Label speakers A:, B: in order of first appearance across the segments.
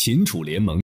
A: 秦楚联盟。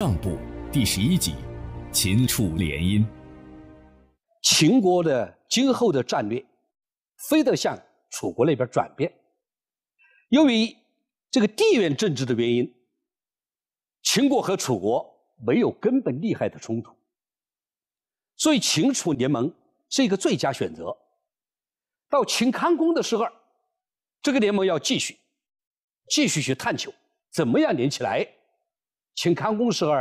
A: 上部第十一集：
B: 秦楚联姻。秦国的今后的战略，非得向楚国那边转变。由于这个地缘政治的原因，秦国和楚国没有根本利害的冲突，所以秦楚联盟是一个最佳选择。到秦康公的时候，这个联盟要继续，继续去探求怎么样连起来。秦康公时候，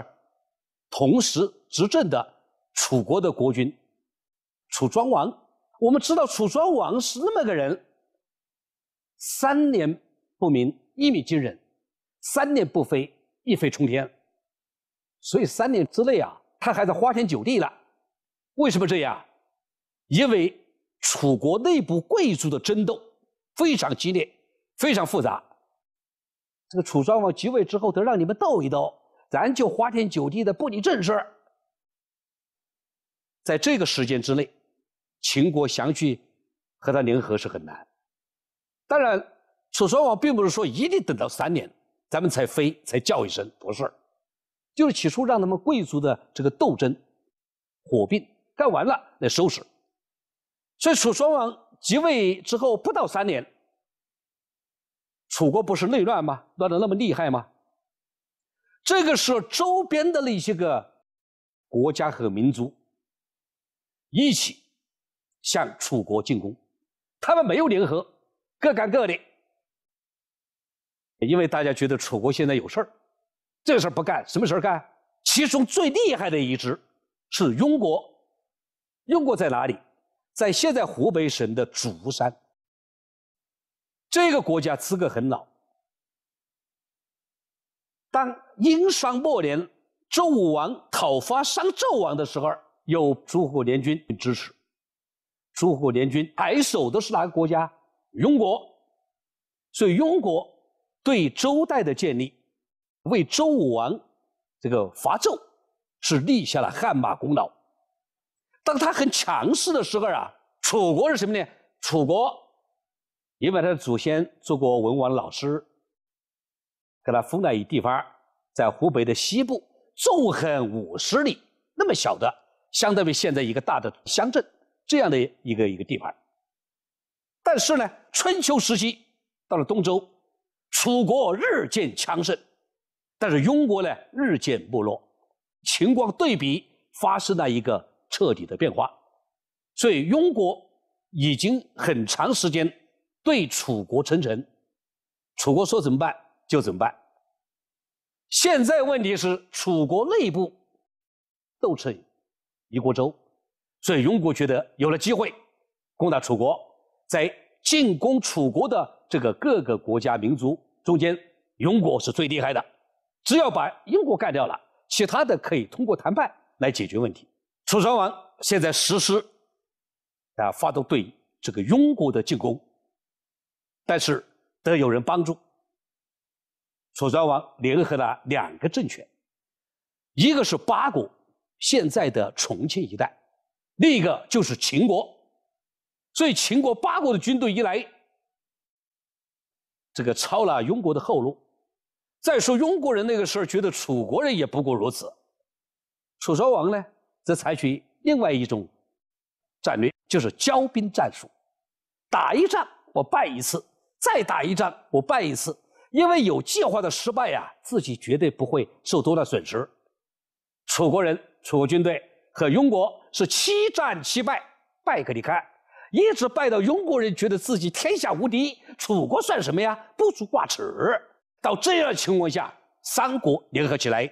B: 同时执政的楚国的国君楚庄王，我们知道楚庄王是那么个人，三年不明一鸣惊人，三年不飞一飞冲天，所以三年之内啊，他还在花天酒地了。为什么这样？因为楚国内部贵族的争斗非常激烈，非常复杂。这个楚庄王即位之后，得让你们斗一斗。咱就花天酒地的不理正事儿，在这个时间之内，秦国想去和他联合是很难。当然，楚庄王并不是说一定等到三年，咱们才飞才叫一声不是，就是起初让他们贵族的这个斗争、火并干完了来收拾。所以楚庄王即位之后不到三年，楚国不是内乱吗？乱的那么厉害吗？这个时候，周边的那些个国家和民族一起向楚国进攻，他们没有联合，各干各的。因为大家觉得楚国现在有事儿，这个事儿不干，什么事儿干？其中最厉害的一支是庸国，庸国在哪里？在现在湖北省的竹山。这个国家资格很老。当殷商末年，周武王讨伐商纣王的时候，有诸侯联军支持。诸侯联军还守的是哪个国家？庸国。所以庸国对周代的建立，为周武王这个伐纣是立下了汗马功劳。当他很强势的时候啊，楚国是什么呢？楚国也把他的祖先做过文王老师。给他封了一地方，在湖北的西部，纵横五十里，那么小的，相当于现在一个大的乡镇这样的一个一个地盘。但是呢，春秋时期到了东周，楚国日渐强盛，但是庸国呢日渐没落，情况对比发生了一个彻底的变化，所以庸国已经很长时间对楚国称臣，楚国说怎么办？就怎么办？现在问题是楚国内部斗成一锅粥，所以雍国觉得有了机会攻打楚国，在进攻楚国的这个各个国家民族中间，庸国是最厉害的。只要把英国干掉了，其他的可以通过谈判来解决问题。楚庄王现在实施啊，发动对这个雍国的进攻，但是得有人帮助。楚庄王联合了两个政权，一个是巴国，现在的重庆一带，另一个就是秦国，所以秦国、八国的军队一来，这个抄了庸国的后路。再说庸国人那个时候觉得楚国人也不过如此，楚庄王呢则采取另外一种战略，就是骄兵战术，打一仗我败一次，再打一仗我败一次。因为有计划的失败呀，自己绝对不会受多大损失。楚国人、楚国军队和庸国是七战七败，败给你看，一直败到庸国人觉得自己天下无敌，楚国算什么呀？不足挂齿。到这样的情况下，三国联合起来，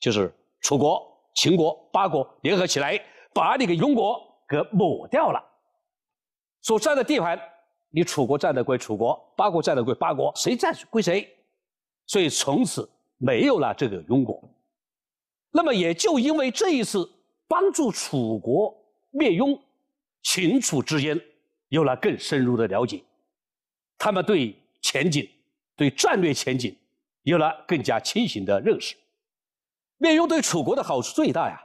B: 就是楚国、秦国、八国联合起来，把你个庸国给抹掉了，所占的地盘。你楚国占的归楚国，八国占的归八国，谁占归谁，所以从此没有了这个庸国。那么也就因为这一次帮助楚国灭庸，秦楚之间有了更深入的了解，他们对前景、对战略前景有了更加清醒的认识。灭庸对楚国的好处最大呀，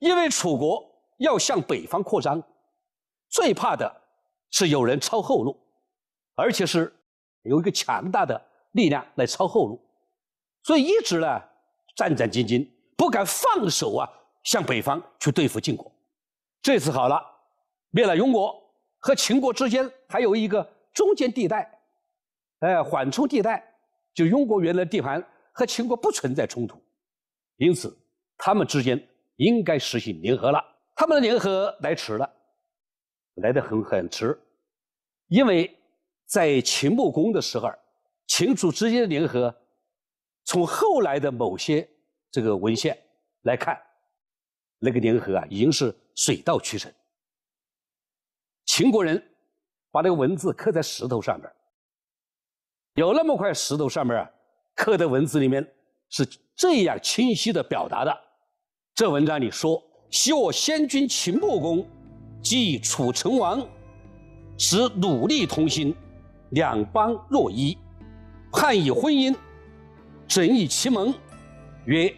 B: 因为楚国要向北方扩张，最怕的。是有人抄后路，而且是有一个强大的力量来抄后路，所以一直呢战战兢兢，不敢放手啊向北方去对付晋国。这次好了，灭了庸国和秦国之间还有一个中间地带，哎，缓冲地带，就庸国原来地盘和秦国不存在冲突，因此他们之间应该实行联合了。他们的联合来迟了。来得很很迟，因为在秦穆公的时候，秦楚之间的联合，从后来的某些这个文献来看，那个联合啊已经是水到渠成。秦国人把那个文字刻在石头上面，有那么块石头上面啊，刻的文字里面是这样清晰的表达的：这文章里说，昔我先君秦穆公。即楚成王使努力同心，两邦若一；汉以婚姻，整以其盟，曰：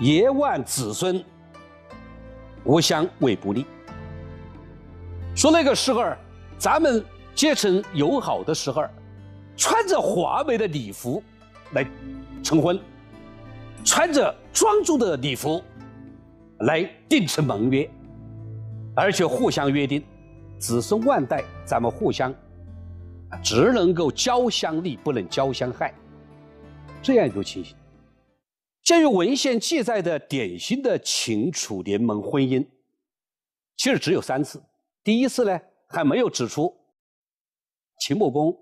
B: 叶万子孙，无相为不利。说那个时候咱们结成友好的时候穿着华美的礼服来成婚，穿着庄重的礼服来订成盟约。而且互相约定，子孙万代，咱们互相，只能够交相利，不能交相害，这样一种情形。鉴于文献记载的典型的秦楚联盟婚姻，其实只有三次。第一次呢，还没有指出秦穆公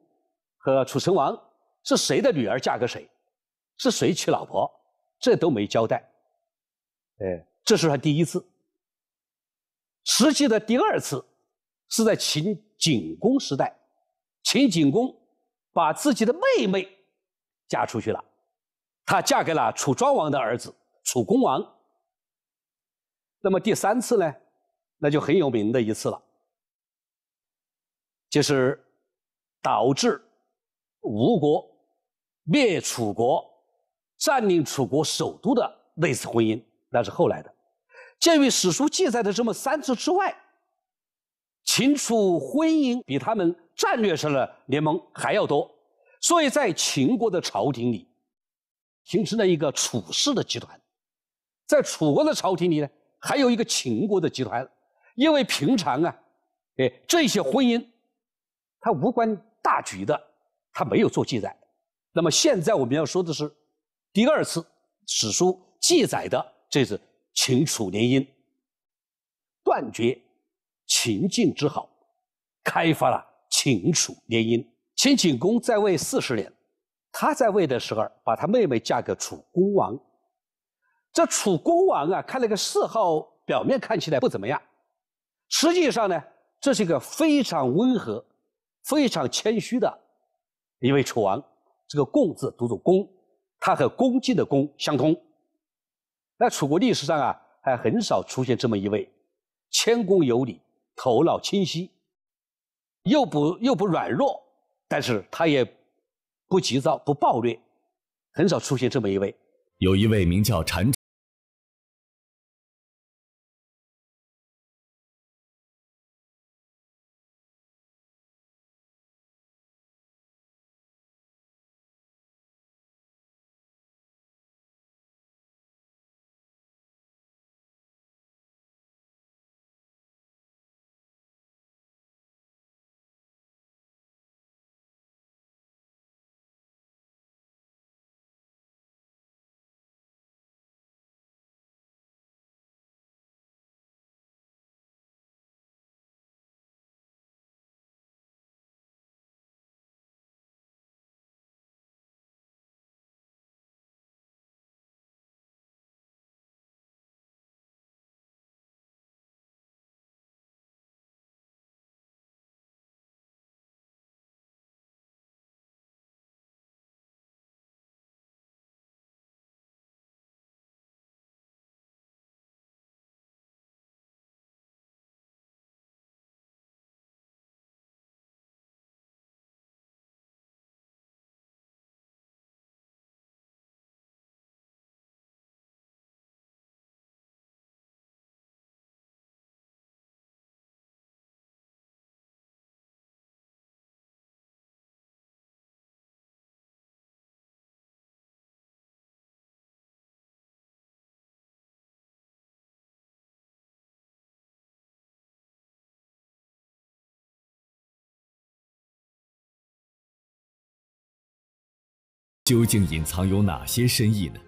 B: 和楚成王是谁的女儿嫁给谁，是谁娶老婆，这都没交代。哎，这是他第一次。实际的第二次是在秦景公时代，秦景公把自己的妹妹嫁出去了，她嫁给了楚庄王的儿子楚公王。那么第三次呢？那就很有名的一次了，就是导致吴国灭楚国、占领楚国首都的那次婚姻，那是后来的。鉴于史书记载的这么三次之外，秦楚婚姻比他们战略上的联盟还要多，所以在秦国的朝廷里，形成了一个楚氏的集团；在楚国的朝廷里呢，还有一个秦国的集团。因为平常啊，哎，这些婚姻，它无关大局的，他没有做记载。那么现在我们要说的是第二次史书记载的这次。秦楚联姻，断绝秦晋之好，开发了秦楚联姻。秦景公在位四十年，他在位的时候，把他妹妹嫁给楚恭王。这楚恭王啊，开了个谥号，表面看起来不怎么样，实际上呢，这是一个非常温和、非常谦虚的一位楚王。这个“共”字读作“公”，它和“恭敬的“恭”相通。在楚国历史上啊，还很少出现这么一位，谦恭有礼、头脑清晰，又不又不软弱，但是他也不急躁、不暴虐，
A: 很少出现这么一位。有一位名叫禅究竟隐藏有哪些深意呢？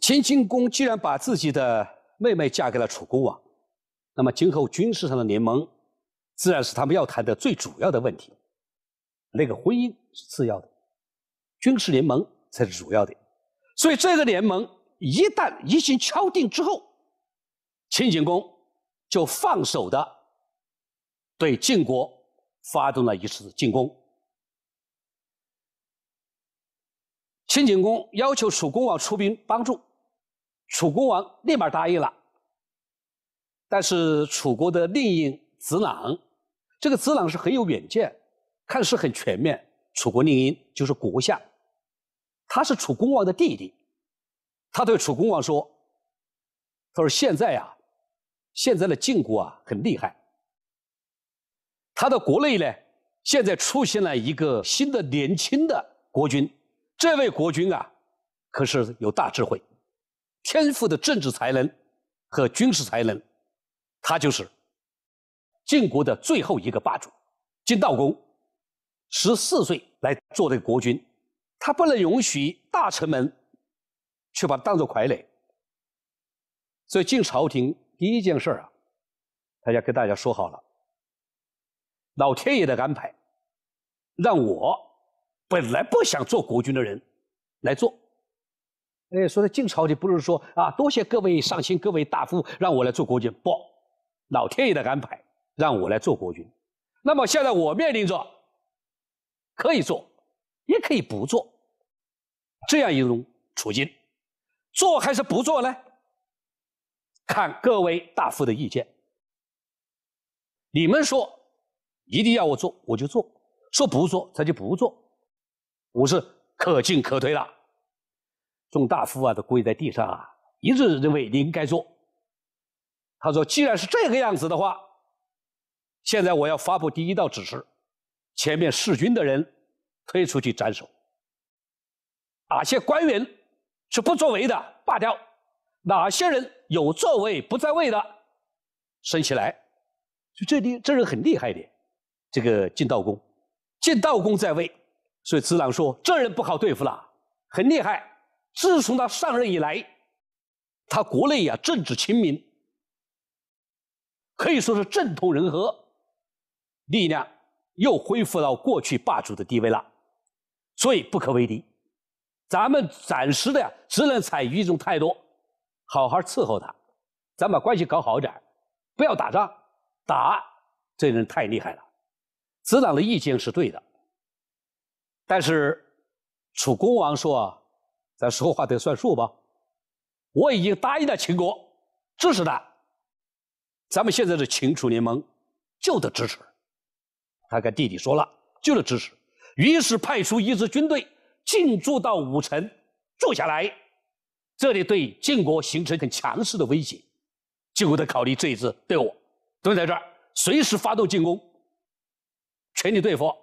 A: 秦景公既然把自己的妹
B: 妹嫁给了楚共王，那么今后军事上的联盟，自然是他们要谈的最主要的问题。那个婚姻是次要的，军事联盟才是主要的。所以这个联盟一旦一经敲定之后，秦景公就放手的对晋国发动了一次进攻。清景公要求楚恭王出兵帮助，楚恭王立马答应了。但是楚国的令尹子囊，这个子囊是很有远见，看事很全面。楚国令尹就是国相，他是楚恭王的弟弟，他对楚恭王说：“他说现在呀，现在的晋国啊很厉害，他的国内呢现在出现了一个新的年轻的国君。”这位国君啊，可是有大智慧，天赋的政治才能和军事才能，他就是晋国的最后一个霸主，晋悼公。十四岁来做这个国君，他不能允许大臣们去把他当做傀儡。所以晋朝廷第一件事啊，大要跟大家说好了，老天爷的安排，让我。本来不想做国君的人，来做，哎，说的晋朝就不是说啊，多谢各位上卿、各位大夫让我来做国君，不，老天爷的安排让我来做国君。那么现在我面临着可以做，也可以不做，这样一种处境，做还是不做呢？看各位大夫的意见，你们说一定要我做，我就做；说不做，咱就不做。我是可进可退了，众大夫啊都跪在地上啊，一致认为你应该做。他说：“既然是这个样子的话，现在我要发布第一道指示，前面弑君的人推出去斩首。哪些官员是不作为的罢掉？哪些人有作为不在位的升起来？就这里，这人很厉害的。这个晋道公，晋道公在位。”所以子朗说：“这人不好对付了，很厉害。自从他上任以来，他国内呀政治清明，可以说是政通人和，力量又恢复到过去霸主的地位了，所以不可为敌。咱们暂时的呀，只能采取一种态度，好好伺候他，咱把关系搞好点不要打仗。打这人太厉害了。”子朗的意见是对的。但是，楚恭王说：“咱说话得算数吧？我已经答应了秦国，支持他。咱们现在的秦楚联盟就得支持。”他跟弟弟说了，就得支持。于是派出一支军队进驻到武城住下来，这里对晋国形成很强势的威胁，晋国得考虑这一支对我蹲在这儿，随时发动进攻，全力对付。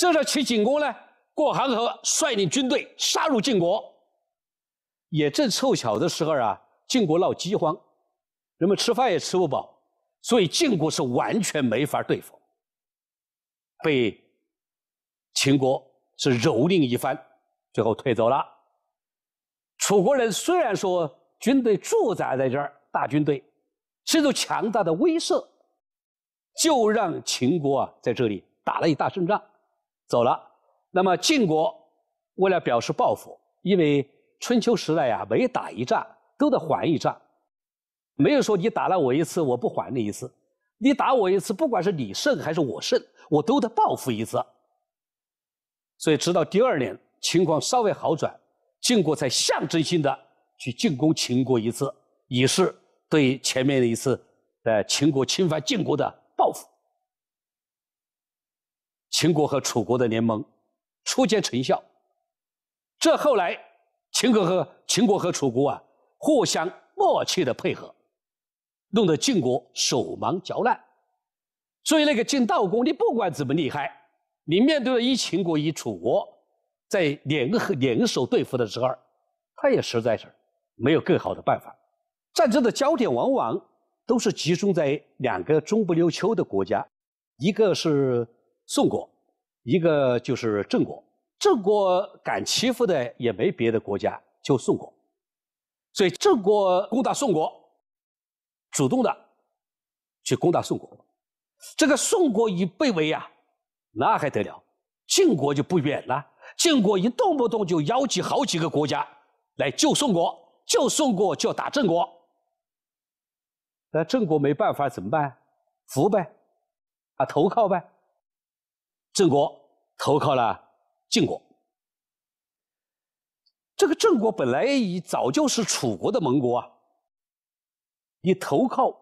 B: 这叫齐景公呢，过黄河，率领军队杀入晋国。也正凑巧的时候啊，晋国闹饥荒，人们吃饭也吃不饱，所以晋国是完全没法对付。被秦国是蹂躏一番，最后退走了。楚国人虽然说军队驻扎在这儿，大军队，是一种强大的威慑，就让秦国啊在这里打了一大胜仗。走了，那么晋国为了表示报复，因为春秋时代呀，每打一仗都得还一仗，没有说你打了我一次我不还你一次，你打我一次，不管是你胜还是我胜，我都得报复一次。所以直到第二年情况稍微好转，晋国才象征性的去进攻秦国一次，以示对前面的一次呃秦国侵犯晋国的报复。秦国和楚国的联盟初见成效，这后来秦国和秦国和楚国啊互相默契的配合，弄得晋国手忙脚乱。所以那个晋悼公，你不管怎么厉害，你面对一秦国一楚国，在联合联手对付的时候，他也实在是没有更好的办法。战争的焦点往往都是集中在两个中不溜秋的国家，一个是。宋国，一个就是郑国，郑国敢欺负的也没别的国家，就宋国。所以郑国攻打宋国，主动的去攻打宋国。这个宋国一被围啊，那还得了？晋国就不远了，晋国一动不动就邀集好几个国家来救宋国，救宋国就打郑国。那郑国没办法，怎么办？服呗，啊，投靠呗。郑国投靠了晋国，这个郑国本来已早就是楚国的盟国啊，你投靠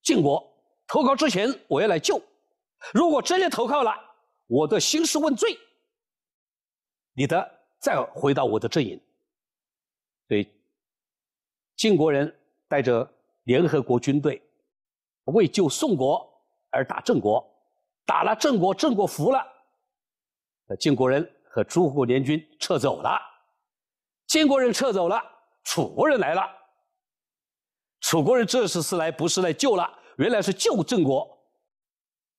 B: 晋国，投靠之前我要来救，如果真的投靠了，我的兴师问罪，你的再回到我的阵营。所以，晋国人带着联合国军队为救宋国而打郑国。打了郑国，郑国服了，晋国人和诸侯联军撤走了，晋国人撤走了，楚国人来了，楚国人这次是来不是来救了？原来是救郑国，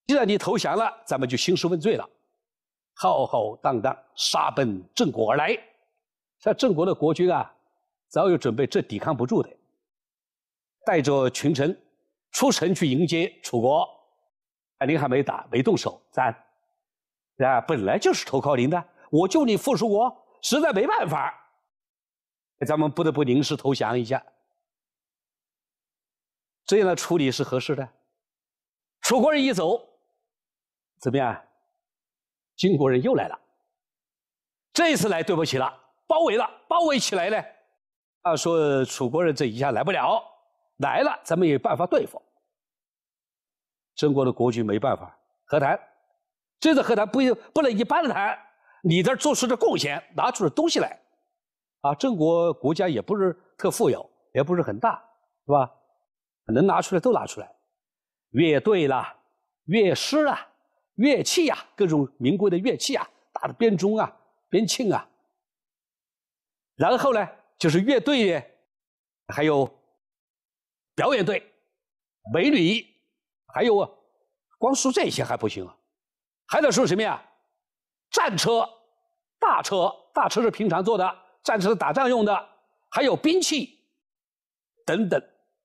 B: 既然你投降了，咱们就兴师问罪了，浩浩荡荡杀奔郑国而来，像郑国的国君啊，早有准备，这抵抗不住的，带着群臣出城去迎接楚国。哎，您还没打，没动手，咱啊，本来就是投靠您的，我救你附属国，实在没办法，咱们不得不临时投降一下。这样的处理是合适的。楚国人一走，怎么样？晋国人又来了。这一次来对不起了，包围了，包围起来呢。啊，说楚国人这一下来不了，来了咱们有办法对付。郑国的国君没办法，和谈，这次和谈不不能一般的谈，你这做出的贡献，拿出的东西来，啊，郑国国家也不是特富有，也不是很大，是吧？能拿出来都拿出来，乐队啦，乐师啊，乐器呀，各种名贵的乐器啊，大的编钟啊，编磬啊，然后呢，就是乐队，还有表演队，美女。还有，啊，光说这些还不行啊，还得说什么呀？战车、大车，大车是平常坐的，战车是打仗用的，还有兵器等等，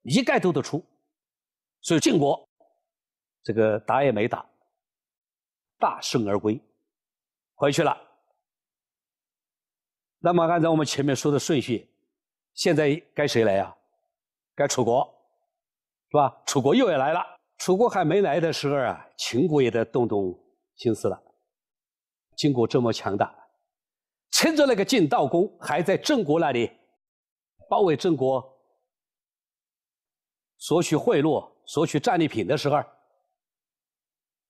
B: 一概都得出。所以晋国这个打也没打，大胜而归，回去了。那么按照我们前面说的顺序，现在该谁来呀？该楚国，是吧？楚国又要来了。楚国还没来的时候啊，秦国也得动动心思了。晋国这么强大，趁着那个晋悼公还在郑国那里包围郑国，索取贿赂、索取战利品的时候，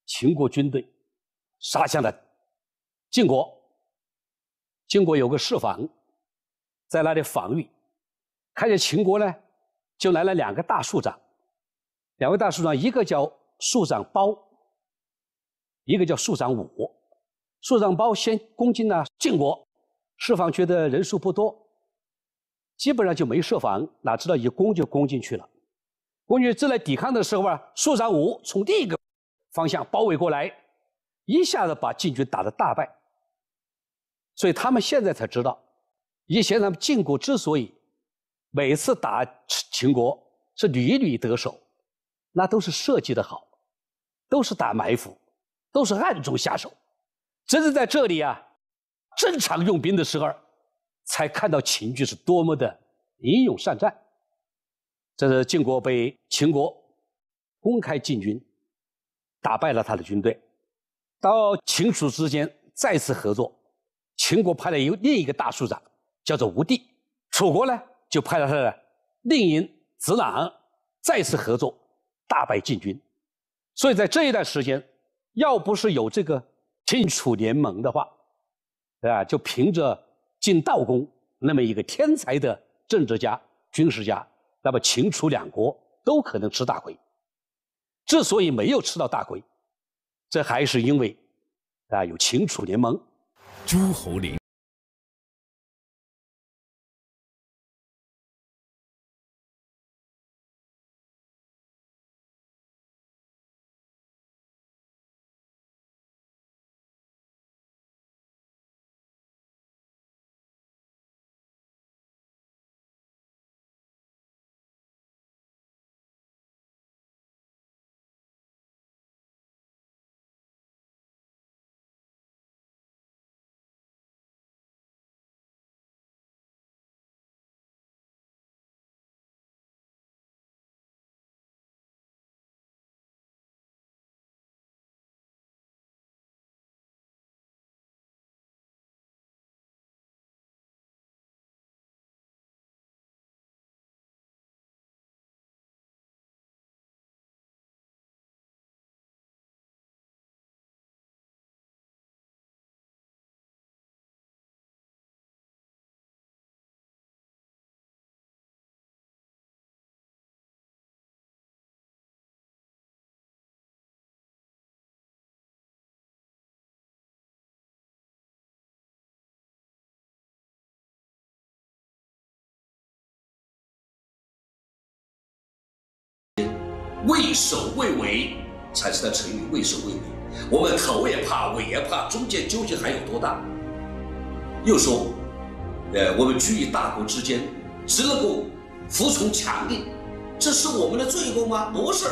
B: 秦国军队杀向了晋国。晋国有个士防在那里防御，看见秦国呢，就来了两个大树长。两位大树长，一个叫庶长包，一个叫庶长武。庶长包先攻进了晋国，设防觉得人数不多，基本上就没设防。哪知道一攻就攻进去了。攻进正来抵抗的时候啊，庶长武从另一个方向包围过来，一下子把晋军打得大败。所以他们现在才知道，以前他们晋国之所以每次打秦国是屡屡得手。那都是设计的好，都是打埋伏，都是暗中下手。真正在这里啊，正常用兵的时候，才看到秦军是多么的英勇善战。这是晋国被秦国公开进军，打败了他的军队。到秦楚之间再次合作，秦国派了一另一个大庶长，叫做吴地；楚国呢，就派了他的令尹子朗再次合作。大败晋军，所以在这一段时间，要不是有这个晋楚联盟的话，啊，就凭着晋悼公那么一个天才的政治家、军事家，那么秦楚两国都可能吃大亏。之所以没有吃到大亏，这还是
A: 因为啊有秦楚联盟。诸侯林。畏首畏尾才是的成语“畏首畏尾”。我们
B: 头也怕，尾也怕，中间究竟还有多大？又说，呃，我们居于大国之间，只能够服从强令，这是我们的罪过吗？不是。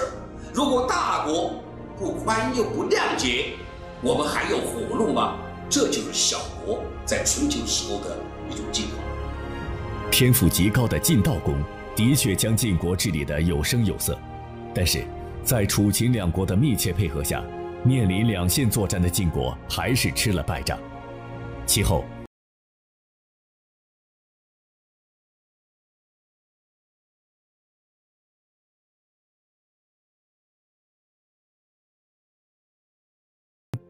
B: 如果大国不宽又不谅解，我们还有活路吗？这就是小国在春秋时候的一种境况。天赋极高的晋悼公，的确将晋国治理得有声有色。但是，在楚秦两国的密切配合下，面临两线
A: 作战的晋国还是吃了败仗。其后，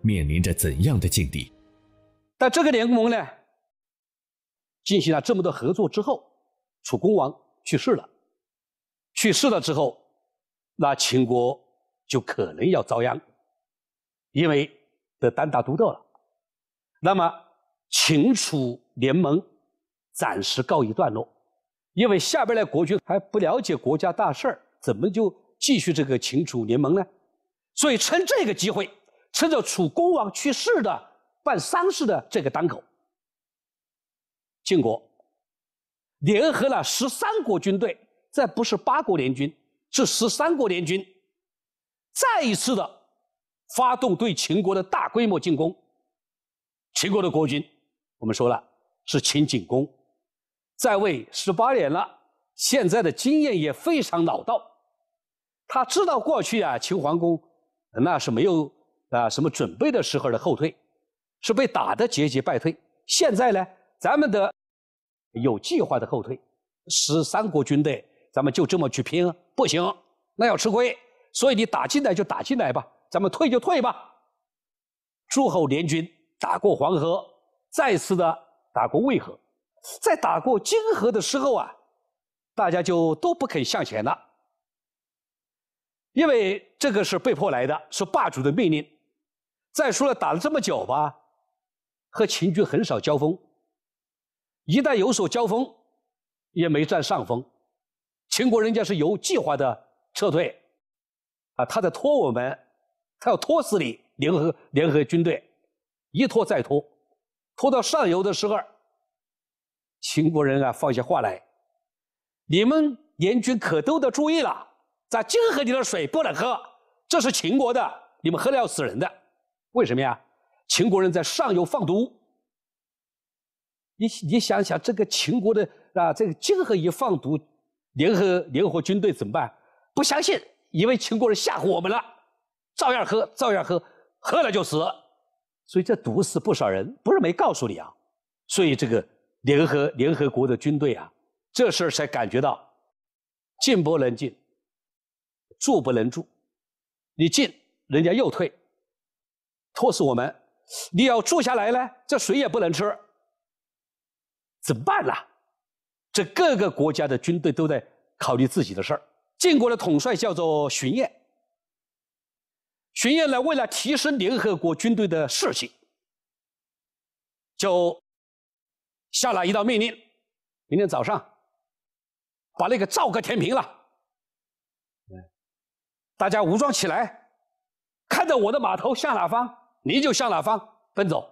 A: 面临着怎样的境地？但这个联盟呢，
B: 进行了这么多合作之后，楚恭王去世了。去世了之后。那秦国就可能要遭殃，因为的单打独斗了。那么秦楚联盟暂时告一段落，因为下边的国君还不了解国家大事儿，怎么就继续这个秦楚联盟呢？所以趁这个机会，趁着楚恭王去世的办丧事的这个当口，晋国联合了十三国军队，这不是八国联军。是十三国联军再一次的发动对秦国的大规模进攻。秦国的国君，我们说了，是秦景公，在位十八年了，现在的经验也非常老道。他知道过去啊，秦桓公那是没有啊什么准备的时候的后退，是被打的节节败退。现在呢，咱们的有计划的后退，十三国军队。咱们就这么去拼不行，那要吃亏。所以你打进来就打进来吧，咱们退就退吧。诸侯联军打过黄河，再次的打过渭河，在打过泾河的时候啊，大家就都不肯向前了，因为这个是被迫来的，是霸主的命令。再说了，打了这么久吧，和秦军很少交锋，一旦有所交锋，也没占上风。秦国人家是有计划的撤退，啊，他在拖我们，他要拖死你联合联合军队，一拖再拖，拖到上游的时候，秦国人啊放下话来，你们联军可都得注意了，在泾河里的水不能喝，这是秦国的，你们喝了要死人的，为什么呀？秦国人在上游放毒，你你想想这个秦国的啊，这个泾河一放毒。联合联合军队怎么办？不相信，以为秦国人吓唬我们了，照样喝，照样喝，喝了就死，所以这毒死不少人。不是没告诉你啊，所以这个联合联合国的军队啊，这事儿才感觉到进不能进，住不能住，你进人家又退，拖死我们；你要住下来呢，这水也不能吃，怎么办呢？这各个国家的军队都在考虑自己的事儿。建国的统帅叫做巡验，巡验呢，为了提升联合国军队的士气，就下了一道命令：明天早上把那个赵泽填平了，大家武装起来，看着我的码头向哪方，你就向哪方奔走。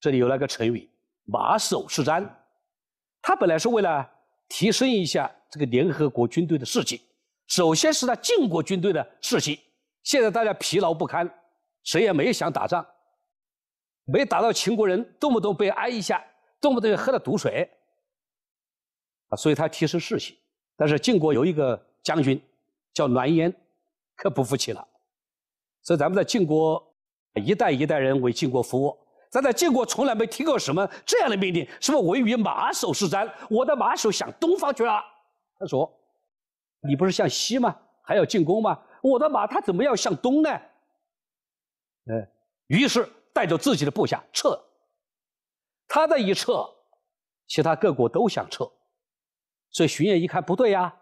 B: 这里有那个成语“马首是瞻”。他本来是为了提升一下这个联合国军队的士气，首先是他晋国军队的士气，现在大家疲劳不堪，谁也没想打仗，没打到秦国人，动不动被挨一下，动不动喝了毒水，啊，所以他提升士气。但是晋国有一个将军叫栾延，可不服气了，所以咱们在晋国一代一代人为晋国服务。咱在建国从来没听过什么这样的命令，什么唯与马首是瞻。我的马首向东方去了。他说：“你不是向西吗？还要进攻吗？我的马它怎么要向东呢？”
A: 嗯，
B: 于是带着自己的部下撤。他这一撤，其他各国都想撤。所以巡演一看不对呀，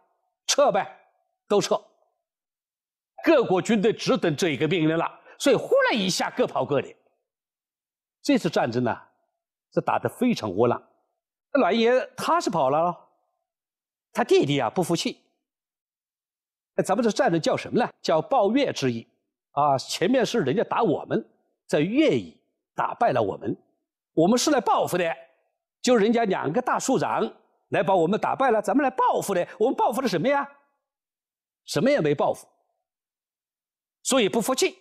B: 撤呗，都撤。各国军队只等这一个命令了，所以忽然一下各跑各的。这次战争呢，是打得非常窝囊。那栾爷他是跑了，他弟弟啊不服气。咱们这战争叫什么呢？叫报越之意啊！前面是人家打我们，在月以打败了我们，我们是来报复的。就人家两个大庶长来把我们打败了，咱们来报复的。我们报复了什么呀？什么也没报复，所以不服气。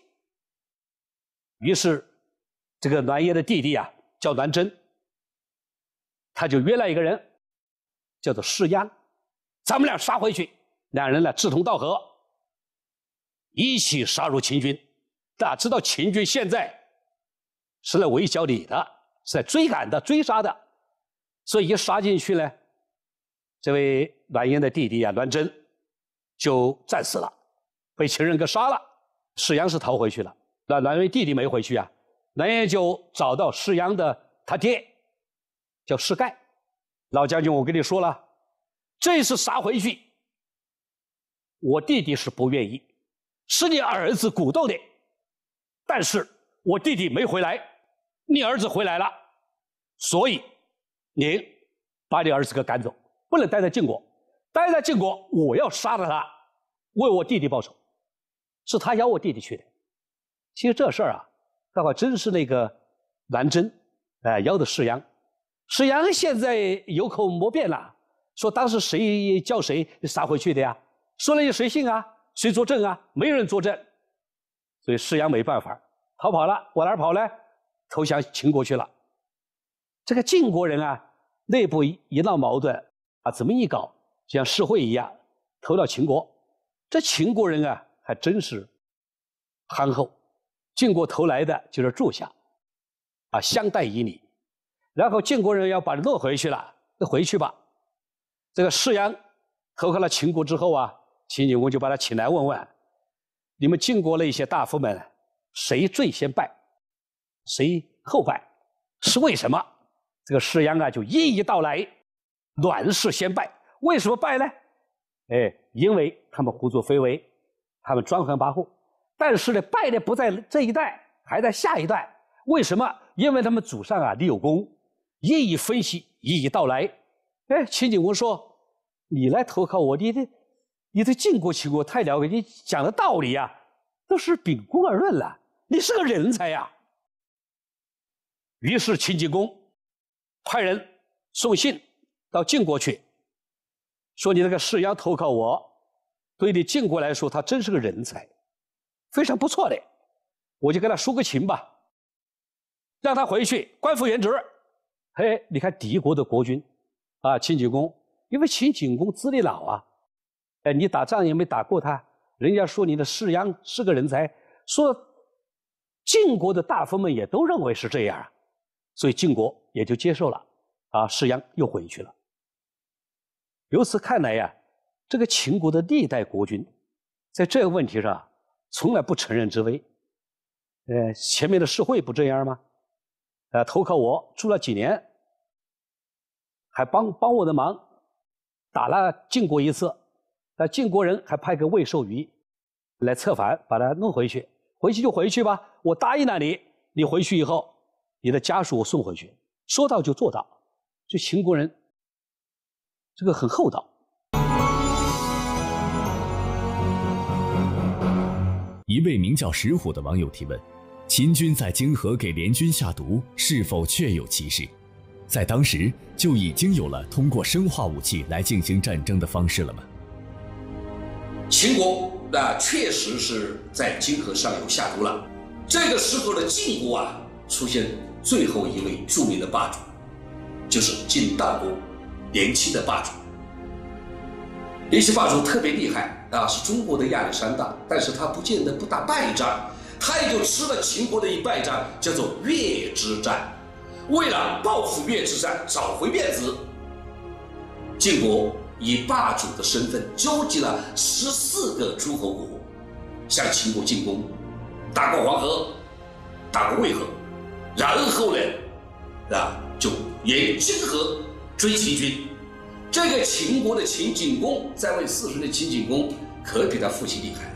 B: 于是。这个栾耶的弟弟啊，叫栾真，他就约了一个人，叫做世鞅，咱们俩杀回去。两人呢志同道合，一起杀入秦军。哪知道秦军现在是来围剿你的，是来追赶的、追杀的。所以一杀进去呢，这位栾英的弟弟啊栾真就战死了，被秦人给杀了。史鞅是逃回去了，那栾燕弟弟没回去啊。南燕就找到释鞅的他爹，叫释盖，老将军，我跟你说了，这次杀回去，我弟弟是不愿意，是你儿子鼓动的，但是我弟弟没回来，你儿子回来了，所以，您把你儿子给赶走，不能待在晋国，待在晋国，我要杀了他，为我弟弟报仇，是他邀我弟弟去的，其实这事儿啊。那好真是那个南征，哎，邀的施杨，施杨现在有口莫辩了，说当时谁叫谁杀回去的呀？说了又谁信啊？谁作证啊？没有人作证，所以是阳没办法，逃跑了，往哪儿跑呢？投降秦国去了。这个晋国人啊，内部一闹矛盾啊，怎么一搞就像社会一样，投到秦国。这秦国人啊，还真是憨厚。靖国投来的就是住下，啊，相待以礼，然后晋国人要把你弄回去了，就回去吧。这个士鞅投靠了秦国之后啊，秦景公就把他请来问问，你们晋国那些大夫们，谁最先败，谁后败，是为什么？这个士鞅啊，就一一道来，乱世先败，为什么败呢？哎，因为他们胡作非为，他们专横跋扈。但是呢，败的不在这一代，还在下一代。为什么？因为他们祖上啊立有功。一一分析，一一道来。哎，秦景公说：“你来投靠我，你的，你的晋国、秦国太了解，你讲的道理啊，都是秉公而论了。你是个人才呀。”于是秦景公派人送信到晋国去，说：“你那个士鞅投靠我，对你晋国来说，他真是个人才。”非常不错的，我就跟他说个情吧，让他回去官复原职。嘿，你看敌国的国君，啊，秦景公，因为秦景公资历老啊，哎，你打仗也没打过他，人家说你的士鞅是个人才，说晋国的大夫们也都认为是这样啊，所以晋国也就接受了，啊，士鞅又回去了。由此看来呀，这个秦国的历代国君，在这个问题上。从来不乘人之危，呃，前面的社会不这样吗？呃，投靠我住了几年，还帮帮我的忙，打了晋国一次，那晋国人还派个魏寿余来策反，把他弄回去，回去就回去吧，我答应了你，你回去以后，你的家属我送回去，说到就做到，这秦国人，这个很厚道。一位名叫石虎的网友提问：秦军在泾河给联军下毒是否确有其事？在当时就已经有了通过生化武器来进行战争的方式了吗？秦国那确实是在泾河上游下毒了。这个时候的晋国啊，出现最后一位著名的霸主，就是晋大公，年轻的霸主。年些霸主特别厉害。啊，是中国的亚历山大，但是他不见得不打败仗，他也就吃了秦国的一败仗，叫做月之战。为了报复月之战，找回面子，晋国以霸主的身份，纠集了十四个诸侯国，向秦国进攻，打过黄河，打过渭河，然后呢，啊，就沿泾河追秦军。这个秦国的秦景公，在位四十的秦景公，可比他父亲厉害了。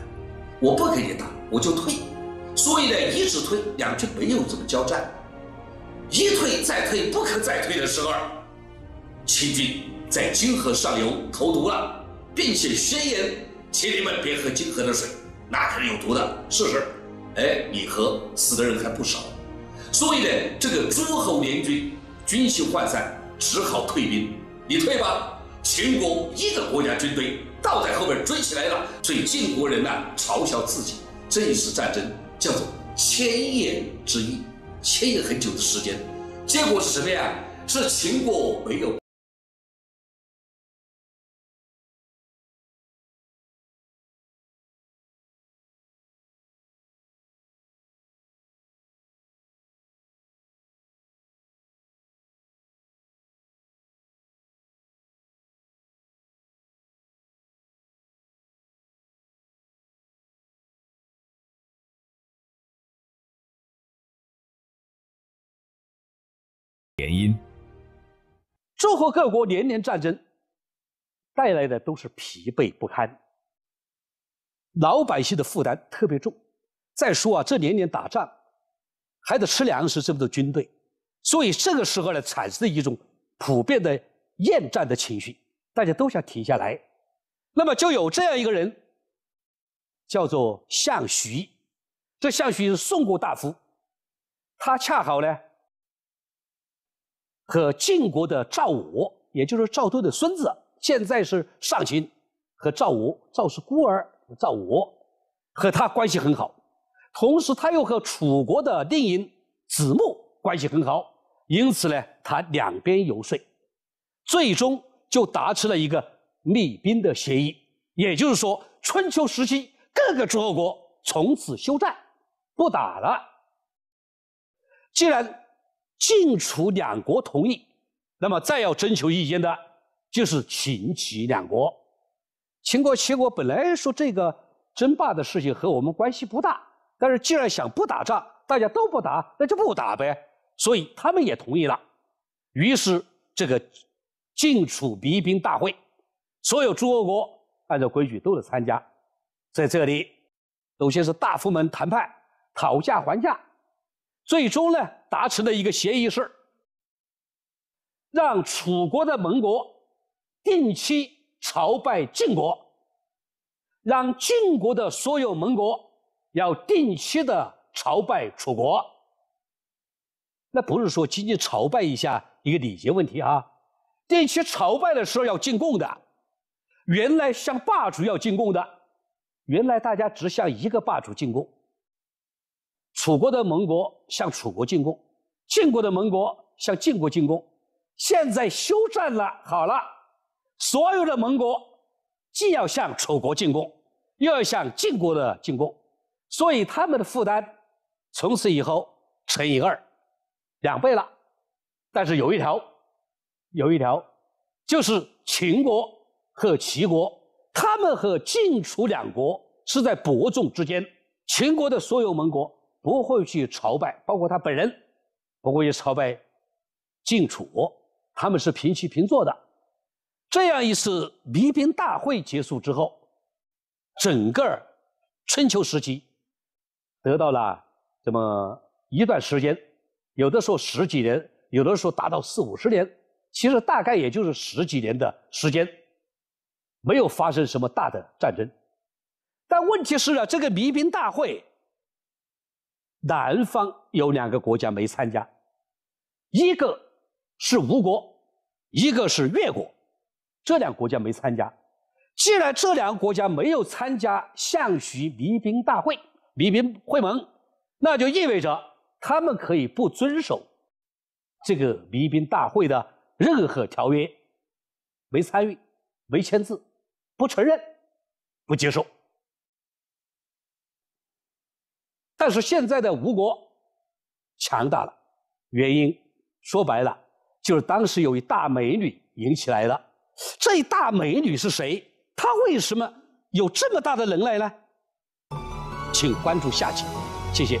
B: 我不跟你打，我就退。所以呢，一直退，两军没有怎么交战，一退再退，不可再退的时候，秦军在泾河上游投毒了，并且宣言：秦你们别喝泾河的水，那可是有毒的，试试。哎，你喝，死的人还不少。所以呢，这个诸侯联军军心涣散，只好退兵。你退吧，秦国一个国家军队倒在后边追起来了，所以晋国人呢嘲笑自己，这一次战争叫做千夜
A: 之役，千夜很久的时间，结果是什么呀？是秦国没有。和各国年年战争，带来的都是疲惫不堪。
B: 老百姓的负担特别重，再说啊，这年年打仗，还得吃粮食这么多军队，所以这个时候呢，产生了一种普遍的厌战的情绪，大家都想停下来。那么就有这样一个人，叫做项徐，这项徐是宋国大夫，他恰好呢。和晋国的赵武，也就是赵盾的孙子，现在是上卿。和赵武，赵是孤儿，赵武和他关系很好。同时，他又和楚国的令尹子木关系很好。因此呢，他两边游说，最终就达成了一个密兵的协议。也就是说，春秋时期各个诸侯国从此休战，不打了。既然晋楚两国同意，那么再要征求意见的，就是秦齐两国。秦国、齐国本来说这个争霸的事情和我们关系不大，但是既然想不打仗，大家都不打，那就不打呗。所以他们也同意了。于是这个晋楚比兵大会，所有诸侯国按照规矩都得参加。在这里，首先是大夫们谈判、讨价还价，最终呢。达成的一个协议是，让楚国的盟国定期朝拜晋国，让晋国的所有盟国要定期的朝拜楚国。那不是说仅仅朝拜一下一个礼节问题啊，定期朝拜的时候要进贡的，原来向霸主要进贡的，原来大家只向一个霸主进贡。楚国的盟国向楚国进攻，晋国的盟国向晋国进攻，现在休战了，好了，所有的盟国既要向楚国进攻，又要向晋国的进攻，所以他们的负担从此以后乘以二，两倍了。但是有一条，有一条，就是秦国和齐国，他们和晋楚两国是在伯仲之间，秦国的所有盟国。不会去朝拜，包括他本人，不会去朝拜晋楚，他们是平起平坐的。这样一次弭兵大会结束之后，整个春秋时期得到了这么一段时间，有的时候十几年，有的时候达到四五十年，其实大概也就是十几年的时间，没有发生什么大的战争。但问题是啊，这个弭兵大会。南方有两个国家没参加，一个是吴国，一个是越国，这两个国家没参加。既然这两个国家没有参加项徐民兵大会、民兵会盟，那就意味着他们可以不遵守这个民兵大会的任何条约，没参与，没签字，不承认，不接受。但是现在的吴国强大了，原因说白了就是当时有一大美女引起来了。这一大美女是谁？她为什么有这么大的能耐呢？请关注下集，谢谢。